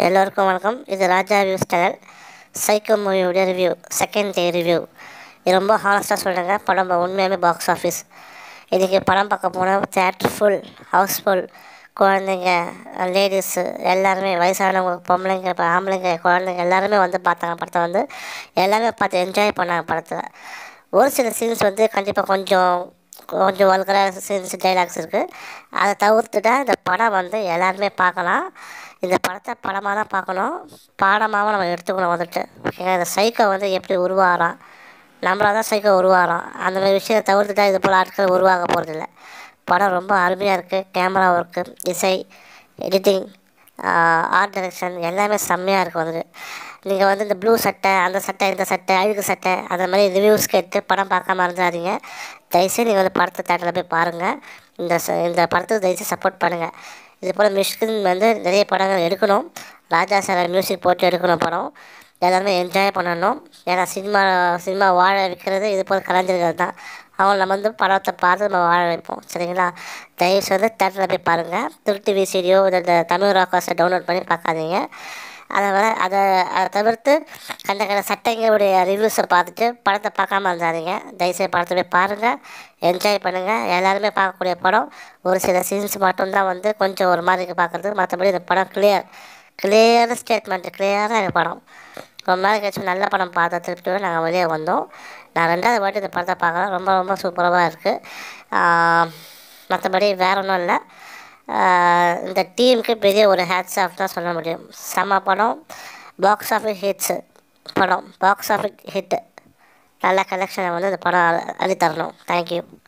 எல்லோருக்கும் வணக்கம் இது ராஜா வியூஸ் சேனல் சைக்கோ மூவியுடைய ரிவ்யூ செகண்ட் டே ரிவ்யூ இது ரொம்ப ஹானஸ்ட்டாக சொல்கிறாங்க படம் உண்மையாகவே பாக்ஸ் ஆஃபீஸ் இன்றைக்கி படம் பார்க்க போனால் தேட்ரு ஃபுல் ஹவுஸ்ஃபுல் குழந்தைங்க லேடிஸு எல்லாருமே வயசானவங்க பொம்பளைங்க ஆம்பளைங்க குழந்தைங்க எல்லாருமே வந்து பார்த்தாங்க படத்தை வந்து எல்லாருமே பார்த்து என்ஜாய் பண்ணாங்க படத்தில் ஒரு சில சீன்ஸ் வந்து கண்டிப்பாக கொஞ்சம் கொஞ்சம் வல்கராக சீன்ஸ் டைலாக்ஸ் இருக்குது அதை தவிர்த்துட்டால் இந்த படம் வந்து எல்லாருமே பார்க்கலாம் இந்த படத்தை படமாக தான் பார்க்கணும் பாடமாகவும் நம்ம எடுத்துக்கணும் வந்துட்டு ஏன்னா இந்த சைக்கோ வந்து எப்படி உருவாகிறான் நம்மளாக தான் சைக்கோ உருவாகிறோம் அந்த மாதிரி விஷயத்தை தவிர்த்துட்டால் இது போல் ஆட்கள் உருவாக போகிறதில்ல படம் ரொம்ப அருமையாக இருக்குது கேமரா ஒர்க்கு இசை எடிட்டிங் ஆர்ட் டைரக்ஷன் எல்லாமே செம்மையாக இருக்குது வந்துட்டு நீங்கள் வந்து இந்த ப்ளூ சட்டை அந்த சட்டை இந்த சட்டை அழுகு சட்டை அந்த மாதிரி ரிவ்யூஸ் கேட்டு படம் பார்க்காம இருந்தாதீங்க தயவுசெய்து நீங்கள் வந்து படத்தை தேட்டரில் போய் பாருங்கள் இந்த இந்த படத்துக்கு தயவுசெய்து சப்போர்ட் பண்ணுங்கள் இது போல் மிஷ்கின் வந்து நிறைய படங்கள் எடுக்கணும் ராஜா சார் மியூசிக் போட்டு எடுக்கணும் படம் எல்லாருமே என்ஜாய் பண்ணணும் ஏன்னா சினிமா சினிமா வாழ வைக்கிறது இது போல் கலைஞர்கள் தான் அவங்க நம்ம வந்து படத்தை பார்த்து நம்ம வாழ வைப்போம் சரிங்களா தயவு செய்து தேட்டரில் போய் பாருங்கள் திருட்டு விசிடியோ இந்த தமிழ் ராக்காஸை டவுன்லோட் பண்ணி பார்க்காதீங்க அதை அதை அதை தவிர்த்து கண்ட கண்ட சட்டங்களுடைய ரிவ்யூஸை பார்த்துட்டு படத்தை பார்க்காம இருந்தாருங்க தயவுசெய்து படத்தை போய் பாருங்கள் என்ஜாய் பண்ணுங்கள் எல்லாருமே பார்க்கக்கூடிய படம் ஒரு சில சீன்ஸ் மட்டும்தான் வந்து கொஞ்சம் ஒரு மாதிரி பார்க்குறது மற்றபடி இந்த படம் கிளியர் கிளியரான ஸ்டேட்மெண்ட் கிளியராக இந்த படம் ரொம்ப நாள் கழிச்சு நல்ல படம் பார்த்த திருப்தியோடு நாங்கள் வெளியே வந்தோம் நான் ரெண்டாவது வாட்டி இந்த படத்தை பார்க்குறேன் ரொம்ப ரொம்ப சூப்பராக இருக்குது மற்றபடி வேறு ஒன்றும் இல்லை இந்த டீமுக்கு பெரிய ஒரு ஹேட்ஸ் ஆஃப் தான் சொல்ல முடியும் செம படம் பாக்ஸ் ஆஃபிஸ் ஹிட்ஸு படம் பாக்ஸ் ஆஃபிஸ் ஹிட்டு நல்ல கலெக்ஷனை வந்து இந்த படம் அள்ளி தரணும் தேங்க்யூ